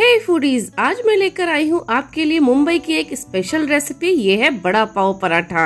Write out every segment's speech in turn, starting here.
हे hey foodies आज मैं लेकर आई हूँ आपके लिए मुंबई की एक स्पेशल रेसिपी ये है बड़ा पाव पराठा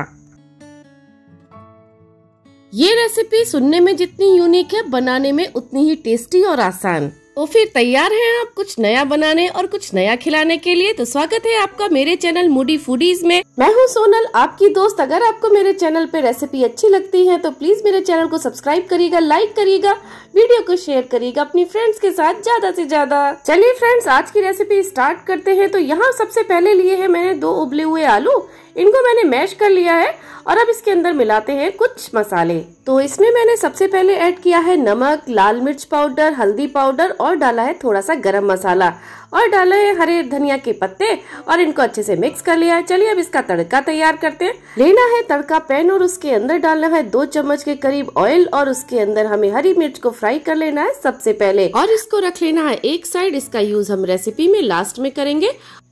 ये रेसिपी सुनने में जितनी यूनिक है बनाने में उतनी ही टेस्टी और आसान तो फिर तैयार हैं आप कुछ नया बनाने और कुछ नया खिलाने के लिए तो स्वागत है आपका मेरे चैनल मूडी फूडीज में मैं हूं सोनल आपकी दोस्त अगर आपको मेरे चैनल पे रेसिपी अच्छी लगती है तो प्लीज मेरे चैनल को सब्सक्राइब करिएगा लाइक करिएगा वीडियो को शेयर करिएगा अपनी फ्रेंड्स के साथ ज्यादा ऐसी ज्यादा चलिए फ्रेंड्स आज की रेसिपी स्टार्ट करते हैं तो यहाँ सबसे पहले लिए है मैंने दो उबले हुए आलू इनको मैंने मैश कर लिया है और अब इसके अंदर मिलाते हैं कुछ मसाले तो इसमें मैंने सबसे पहले ऐड किया है नमक लाल मिर्च पाउडर हल्दी पाउडर और डाला है थोड़ा सा गरम मसाला और डाला है हरे धनिया के पत्ते और इनको अच्छे से मिक्स कर लिया है चलिए अब इसका तड़का तैयार करते हैं लेना है तड़का पैन और उसके अंदर डालना है दो चम्मच के करीब ऑयल और उसके अंदर हमें हरी मिर्च को फ्राई कर लेना है सबसे पहले और इसको रख लेना है एक साइड इसका यूज हम रेसिपी में लास्ट में करेंगे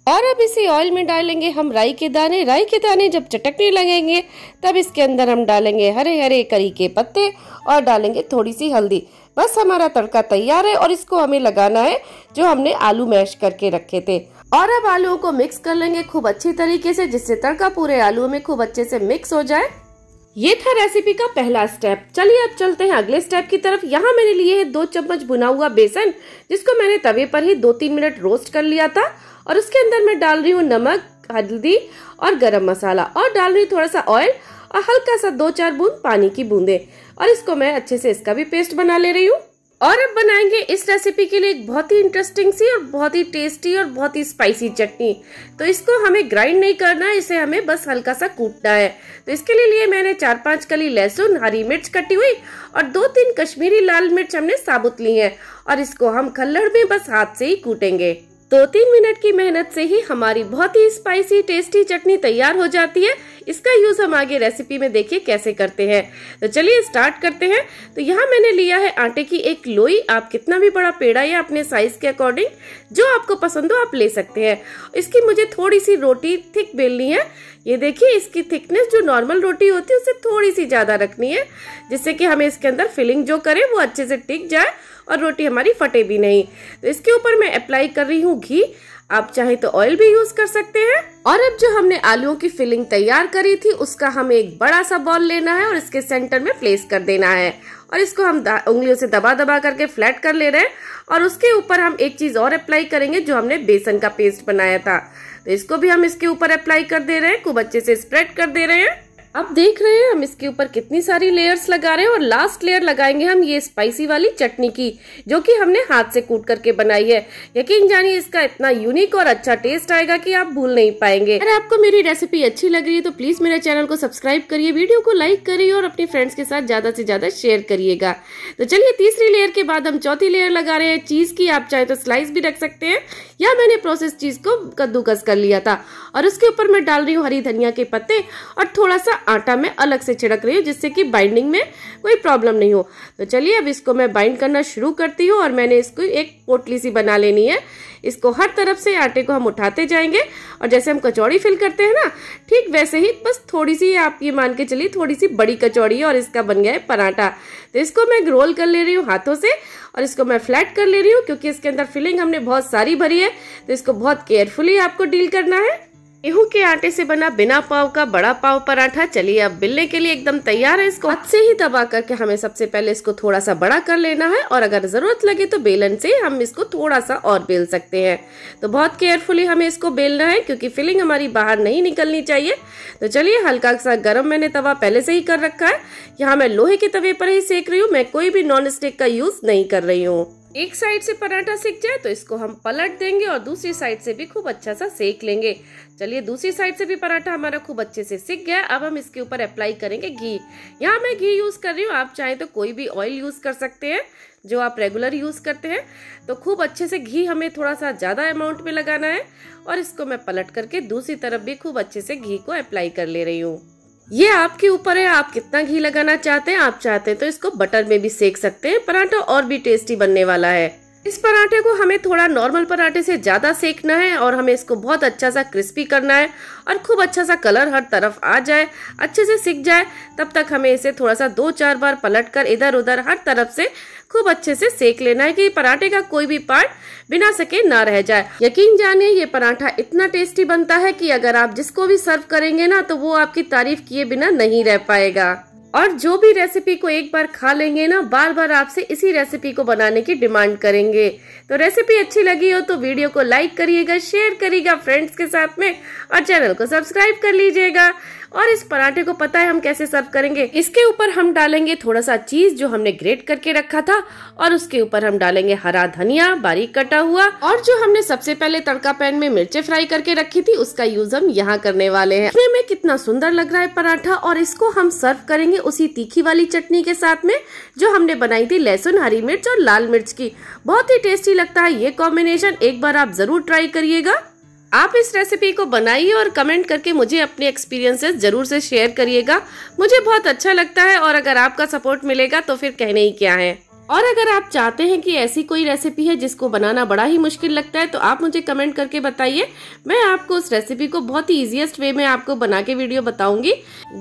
और अब इसे ऑयल में डालेंगे हम राई के दाने राई के दाने जब चटकने लगेंगे तब इसके अंदर हम डालेंगे हरे हरे करी के पत्ते और डालेंगे थोड़ी सी हल्दी बस हमारा तड़का तैयार है और इसको हमें लगाना है जो हमने आलू मैश करके रखे थे और अब आलुओं को मिक्स कर लेंगे खूब अच्छी तरीके से जिससे तड़का पूरे आलुओं में खूब अच्छे से मिक्स हो जाए ये था रेसिपी का पहला स्टेप चलिए अब चलते हैं अगले स्टेप की तरफ यहाँ मैंने लिए है दो चम्मच भुना हुआ बेसन जिसको मैंने तवे पर ही दो तीन मिनट रोस्ट कर लिया था और उसके अंदर मैं डाल रही हूँ नमक हल्दी और गरम मसाला और डाल रही थोड़ा सा ऑयल और हल्का सा दो चार बूंद पानी की बूंदे और इसको मैं अच्छे से इसका भी पेस्ट बना ले रही हूँ और अब बनाएंगे इस रेसिपी के लिए एक बहुत ही इंटरेस्टिंग सी और बहुत ही टेस्टी और बहुत ही स्पाइसी चटनी तो इसको हमें ग्राइंड नहीं करना है इसे हमें बस हल्का सा कूटना है तो इसके लिए लिए मैंने चार पांच कली लहसुन हरी मिर्च कटी हुई और दो तीन कश्मीरी लाल मिर्च हमने साबुत ली है और इसको हम खल्लड़ में बस हाथ से ही कूटेंगे दो तीन मिनट की मेहनत से ही हमारी बहुत ही स्पाइसी टेस्टी चटनी तैयार हो जाती है इसका यूज हम आगे रेसिपी में देखिए कैसे करते हैं तो चलिए स्टार्ट करते हैं तो यहाँ मैंने लिया है आटे की एक लोई आप कितना भी बड़ा पेड़ा या अपने साइज के अकॉर्डिंग जो आपको पसंद हो आप ले सकते हैं इसकी मुझे थोड़ी सी रोटी थिक बेलनी है ये देखिए इसकी थिकनेस जो नॉर्मल रोटी होती है उससे थोड़ी सी ज्यादा रखनी है जिससे कि हमें इसके अंदर फिलिंग जो करे वो अच्छे से टिक जाए और रोटी हमारी फटे भी नहीं तो इसके ऊपर मैं अप्लाई कर रही हूँ घी आप चाहे तो ऑयल भी यूज कर सकते हैं और अब जो हमने आलुओं की फिलिंग तैयार करी थी उसका हमें एक बड़ा सा बॉल लेना है और इसके सेंटर में प्लेस कर देना है और इसको हम उंगलियों से दबा दबा करके फ्लैट कर ले रहे हैं और उसके ऊपर हम एक चीज और अप्लाई करेंगे जो हमने बेसन का पेस्ट बनाया था तो इसको भी हम इसके ऊपर अप्लाई कर दे रहे हैं खूब अच्छे से स्प्रेड कर दे रहे हैं आप देख रहे हैं हम इसके ऊपर कितनी सारी लेयर्स लगा रहे हैं और लास्ट लेयर लगाएंगे हम ये स्पाइसी वाली चटनी की जो कि हमने हाथ से कूट करके बनाई है यकीन जानिए इसका इतना यूनिक और अच्छा टेस्ट आएगा कि आप भूल नहीं पाएंगे अगर आपको मेरी रेसिपी अच्छी लग रही है तो प्लीज मेरे चैनल को सब्सक्राइब करिए वीडियो को लाइक करिए और अपने फ्रेंड्स के साथ ज्यादा से ज्यादा शेयर करिएगा तो चलिए तीसरी लेयर के बाद हम चौथी लेयर लगा रहे हैं चीज की आप चाहे तो स्लाइस भी रख सकते हैं या मैंने प्रोसेस चीज को कद्दूकस कर लिया था और उसके ऊपर मैं डाल रही हूँ हरी धनिया के पत्ते और थोड़ा सा आटा में अलग से छिड़क रही हूँ जिससे कि बाइंडिंग में कोई प्रॉब्लम नहीं हो तो चलिए अब इसको मैं बाइंड करना शुरू करती हूँ और मैंने इसको एक पोटली सी बना लेनी है इसको हर तरफ से आटे को हम उठाते जाएंगे और जैसे हम कचौड़ी फिल करते हैं ना ठीक वैसे ही बस थोड़ी सी आप ये मान के चलिए थोड़ी सी बड़ी कचौड़ी है और इसका बन गया है पराठा तो इसको मैं रोल कर ले रही हूँ हाथों से और इसको मैं फ्लैट कर ले रही हूँ क्योंकि इसके अंदर फिलिंग हमने बहुत सारी भरी है तो इसको बहुत केयरफुली आपको डील करना है गेहूँ के आटे से बना बिना पाव का बड़ा पाव पराठा चलिए अब बिलने के लिए एकदम तैयार है इसको हाथ से ही दबा करके हमें सबसे पहले इसको थोड़ा सा बड़ा कर लेना है और अगर जरूरत लगे तो बेलन से हम इसको थोड़ा सा और बेल सकते हैं तो बहुत केयरफुली हमें इसको बेलना है क्योंकि फिलिंग हमारी बाहर नहीं निकलनी चाहिए तो चलिए हल्का सा गर्म मैंने तवा पहले से ही कर रखा है यहाँ मैं लोहे के तवे पर ही सेक रही हूँ मैं कोई भी नॉन स्टिक का यूज नहीं कर रही हूँ एक साइड से पराठा सिक जाए तो इसको हम पलट देंगे और दूसरी साइड से भी खूब अच्छा सा सेक लेंगे चलिए दूसरी साइड से भी पराठा हमारा खूब अच्छे से सिक गया अब हम इसके ऊपर अप्लाई करेंगे घी यहाँ मैं घी यूज़ कर रही हूँ आप चाहें तो कोई भी ऑयल यूज़ कर सकते हैं जो आप रेगुलर यूज़ करते हैं तो खूब अच्छे से घी हमें थोड़ा सा ज़्यादा अमाउंट में लगाना है और इसको मैं पलट करके दूसरी तरफ भी खूब अच्छे से घी को अप्लाई कर ले रही हूँ ये आपके ऊपर है आप कितना घी लगाना चाहते हैं आप चाहते हैं तो इसको बटर में भी सेक सकते हैं पराठा और भी टेस्टी बनने वाला है इस पराठे को हमें थोड़ा नॉर्मल पराठे से ज़्यादा सेकना है और हमें इसको बहुत अच्छा सा क्रिस्पी करना है और खूब अच्छा सा कलर हर तरफ आ जाए अच्छे से सिक जाए तब तक हमें इसे थोड़ा सा दो चार बार पलट कर इधर उधर हर तरफ से खूब अच्छे से सेक लेना है कि पराठे का कोई भी पार्ट बिना सके ना रह जाए यकीन जाने ये पराठा इतना टेस्टी बनता है कि अगर आप जिसको भी सर्व करेंगे ना तो वो आपकी तारीफ किए बिना नहीं रह पाएगा और जो भी रेसिपी को एक बार खा लेंगे ना बार बार आपसे इसी रेसिपी को बनाने की डिमांड करेंगे तो रेसिपी अच्छी लगी हो तो वीडियो को लाइक करिएगा शेयर करिएगा फ्रेंड्स के साथ में और चैनल को सब्सक्राइब कर लीजिएगा और इस पराठे को पता है हम कैसे सर्व करेंगे इसके ऊपर हम डालेंगे थोड़ा सा चीज जो हमने ग्रेट करके रखा था और उसके ऊपर हम डालेंगे हरा धनिया बारीक कटा हुआ और जो हमने सबसे पहले तड़का पैन में मिर्चे फ्राई करके रखी थी उसका यूज हम यहाँ करने वाले हैं में कितना सुंदर लग रहा है पराठा और इसको हम सर्व करेंगे उसी तीखी वाली चटनी के साथ में जो हमने बनाई थी लहसुन हरी मिर्च और लाल मिर्च की बहुत ही टेस्टी लगता है ये कॉम्बिनेशन एक बार आप ज़रूर ट्राई करिएगा आप इस रेसिपी को बनाइए और कमेंट करके मुझे अपने एक्सपीरियंसेस ज़रूर से शेयर करिएगा मुझे बहुत अच्छा लगता है और अगर आपका सपोर्ट मिलेगा तो फिर कहने ही क्या है और अगर आप चाहते हैं कि ऐसी कोई रेसिपी है जिसको बनाना बड़ा ही मुश्किल लगता है तो आप मुझे कमेंट करके बताइए मैं आपको उस रेसिपी को बहुत ही ईजिएस्ट वे में आपको बना के वीडियो बताऊंगी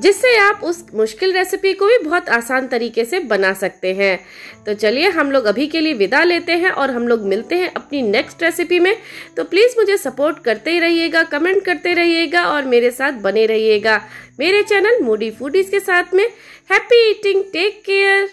जिससे आप उस मुश्किल रेसिपी को भी बहुत आसान तरीके से बना सकते हैं तो चलिए हम लोग अभी के लिए विदा लेते हैं और हम लोग मिलते हैं अपनी नेक्स्ट रेसिपी में तो प्लीज़ मुझे सपोर्ट करते ही रहिएगा कमेंट करते रहिएगा और मेरे साथ बने रहिएगा मेरे चैनल मूडी फूडीज़ के साथ में हैप्पी ईटिंग टेक केयर